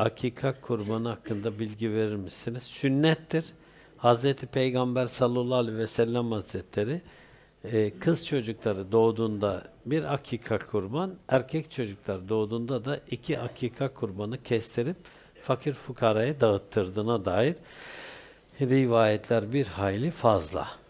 akika kurbanı hakkında bilgi verir misiniz? Sünnettir. Hazreti Peygamber sallallahu aleyhi ve sellem hazretleri e, kız çocukları doğduğunda bir akika kurban, erkek çocuklar doğduğunda da iki akika kurbanı kestirip fakir fukaraya dağıttırdığına dair rivayetler bir hayli fazla.